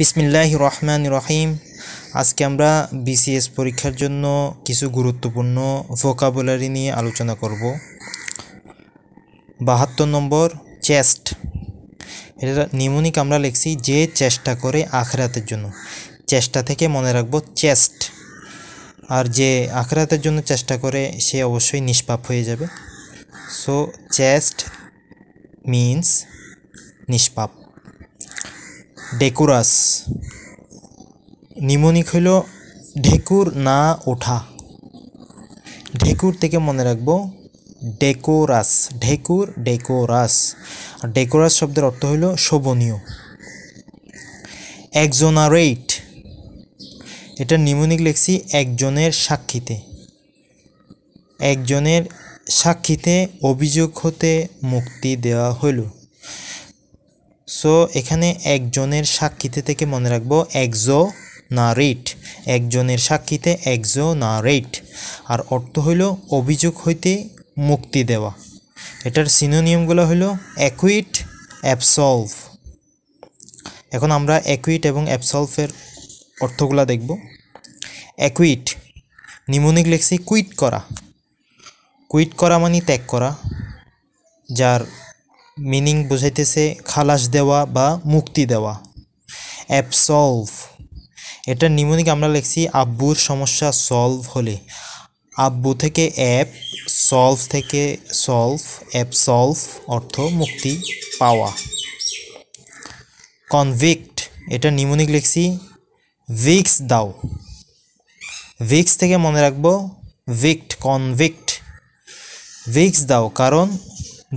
বিসমিল্লাহ রহমান রহিম আজকে আমরা বিসিএস পরীক্ষার জন্য কিছু গুরুত্বপূর্ণ ভোকাবুলারি নিয়ে আলোচনা করব বাহাত্তর নম্বর চেস্ট এটা নিমনিক আমরা লিখছি যে চেষ্টা করে আখরাতের জন্য চেষ্টা থেকে মনে রাখবো চেস্ট আর যে আখরাতের জন্য চেষ্টা করে সে অবশ্যই নিষ্পাপ হয়ে যাবে সো চেস্ট মিন্স নিষ্পাপ ডেকোরাস নিমনিক হইল ঢেকুর না ওঠা ঢেকুর থেকে মনে রাখবো ডেকোরাস ঢেকুর ডেকোরাস আর ডেকোরাস শব্দের অর্থ হইল শোভনীয় একজোনারেট এটা নিমনিক লেখছি একজনের সাক্ষীতে একজনের সাক্ষীতে অভিযোগ হতে মুক্তি দেওয়া হলো সো এখানে একজনের সাক্ষীতে থেকে মনে রাখবো একজো নারেট একজনের সাক্ষীতে একজো নারেট আর অর্থ হইল অভিযোগ হইতে মুক্তি দেওয়া এটার সিনোনিয়মগুলো হলো অ্যাকুইট অ্যাবসলভ এখন আমরা অ্যাকুইট এবং অ্যাবসলভের অর্থগুলো দেখব অ্যাকুইট নিমোনিক লেখছি কুইট করা কুইট করা মানে ত্যাগ করা যার মিনিং বোঝাইতেছে খালাস দেওয়া বা মুক্তি দেওয়া অ্যাপসলভ এটা নিমনিক আমরা লিখছি আব্বুর সমস্যা সলভ হলে আব্বু থেকে অ্যাপ সলভ থেকে সলভ অ্যাপ সলভ অর্থ মুক্তি পাওয়া কনভিক্ট এটা নিমনিক লিখছি ভিক্স দাও ভিক্স থেকে মনে রাখবো ভিক্ট কনভিক্ট ভিক্স দাও কারণ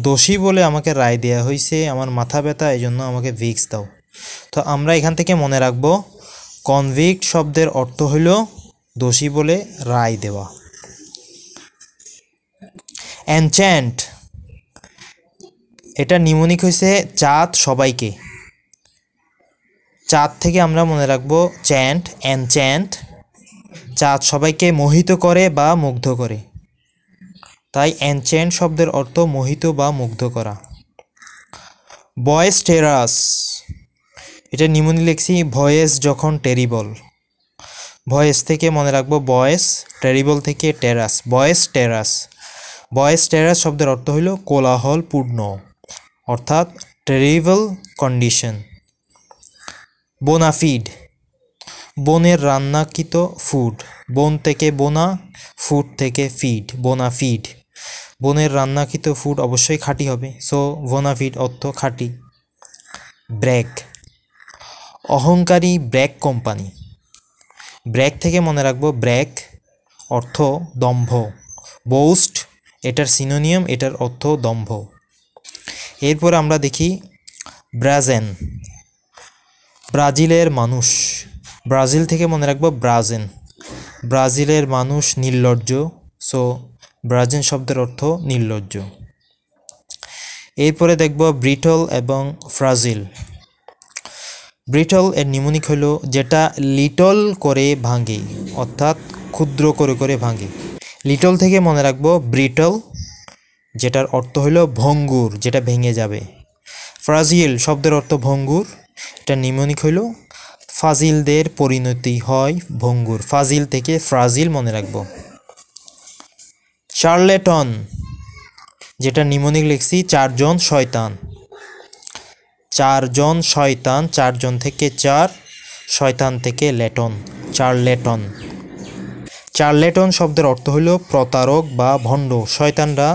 দোষী বলে আমাকে রায় দেয়া হয়েছে আমার মাথা ব্যথা এই জন্য আমাকে ভিক্স দাও তো আমরা এখান থেকে মনে রাখব কনভিক্ট শব্দের অর্থ হইল দোষী বলে রায় দেওয়া অ্যানচ্যান্ট এটা নিমনিক হয়েছে চাঁদ সবাইকে চাঁদ থেকে আমরা মনে রাখবো চ্যান্ট অ্যানচ্যান্ট চাঁদ সবাইকে মোহিত করে বা মুগ্ধ করে তাই অ্যানচেন শব্দের অর্থ মোহিত বা মুগ্ধ করা বয়েস টেরাস এটা নিমুনি লিখছি ভয়েস যখন টেরিবল ভয়েস থেকে মনে রাখবো বয়েস টেরিবল থেকে টেরাস বয়েস টেরাস বয়েস টেরাস শব্দের অর্থ হইল পূর্ণ অর্থাৎ টেরিবল কন্ডিশন বোনাফিড বনের রান্নাকৃত ফুড বন থেকে বোনা ফুড থেকে ফিড বোনা ফিড বোনের রান্নাকৃত ফুড অবশ্যই খাঁটি হবে সো ভোনাফিড অর্থ খাঁটি ব্র্যাক অহংকারী ব্র্যাক কোম্পানি ব্র্যাক থেকে মনে রাখবো ব্র্যাক অর্থ দম্ভ বোস্ট এটার সিনোনিয়াম এটার অর্থ দম্ভ এরপর আমরা দেখি ব্রাজেন ব্রাজিলের মানুষ ব্রাজিল থেকে মনে রাখবো ব্রাজেন ব্রাজিলের মানুষ নির্লজ্জ সো ব্রাজেন শব্দের অর্থ নির্লজ্জ এরপরে দেখব ব্রিটল এবং ফ্রাজিল ব্রিটল এর নিমনিক হলো যেটা লিটল করে ভাঙে অর্থাৎ ক্ষুদ্র করে করে ভাঙে লিটল থেকে মনে রাখবো ব্রিটল যেটার অর্থ হলো ভঙ্গুর যেটা ভেঙে যাবে ফ্রাজিল শব্দের অর্থ ভঙ্গুর এটা নিমনিক হইল ফাজিলদের পরিণতি হয় ভঙ্গুর ফাজিল থেকে ফ্রাজিল মনে রাখবো চার্লেটন যেটা নিমনিক লিখছি চারজন শয়তান চারজন শয়তান চারজন থেকে চার শয়তান থেকে লেটন চার্লেটন চার্লেটন শব্দের অর্থ হইল প্রতারক বা ভণ্ড শয়তানরা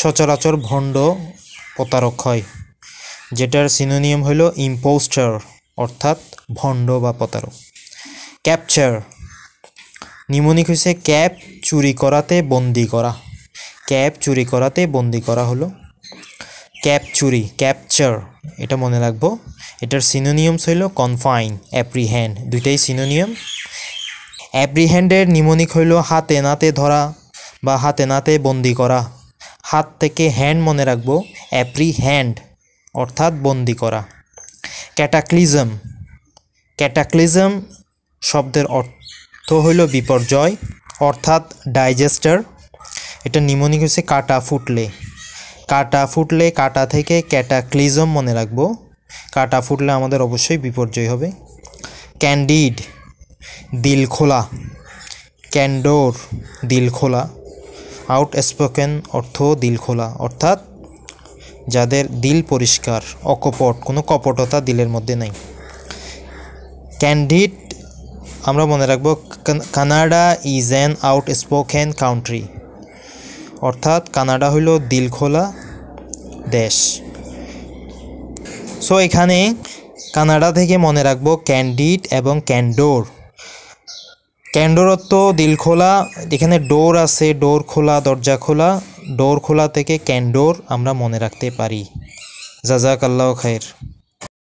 সচরাচর ভণ্ড প্রতারক হয় যেটার সিনোনিয়াম হইল ইম্পোস্টার অর্থাৎ ভণ্ড বা প্রতারক ক্যাপচার নিমনিক হয়েছে ক্যাব চুরি করাতে বন্দি করা ক্যাব চুরি করাতে বন্দি করা হলো ক্যাপ চুরি ক্যাপচার এটা মনে রাখবো এটার সিনোনিয়ামস হইল কনফাইন অ্যাপ্রিহ্যান্ড দুইটাই সিনোনিয়াম অ্যাপ্রিহ্যান্ডের নিমনিক হইল হাতে নাতে ধরা বা হাতে নাতে বন্দি করা হাত থেকে হ্যান্ড মনে রাখবো অ্যাপ্রিহ্যান্ড অর্থাৎ বন্দি করা ক্যাটাক্লিজম ক্যাটাক্লিজম শব্দের অর্থ তো হইলো বিপর্যয় অর্থাৎ ডাইজেস্টার এটা নিমোনিক হচ্ছে কাটা ফুটলে কাটা ফুটলে কাটা থেকে ক্যাটাক্লিজম মনে রাখবো কাটা ফুটলে আমাদের অবশ্যই বিপর্যয় হবে ক্যান্ডিড দিল খোলা ক্যান্ডোর দিল খোলা স্পোকেন অর্থ দিল খোলা অর্থাৎ যাদের দিল পরিষ্কার অকপট কোনো কপটতা দিলের মধ্যে নাই ক্যান্ডিড আমরা মনে রাখব Canada is an outspoken country অর্থাৎ কানাডা হইল দিলখোলা দেশ সো এখানে কানাডা থেকে মনে রাখব ক্যান্ডিড এবং ক্যান্ডোর ক্যান্ডোরত্ব দিলখোলা এখানে ডোর আছে ডোর খোলা দরজা খোলা ডোর খোলা থেকে ক্যান্ডোর আমরা মনে রাখতে পারি জাজাক আল্লাহ খায়ের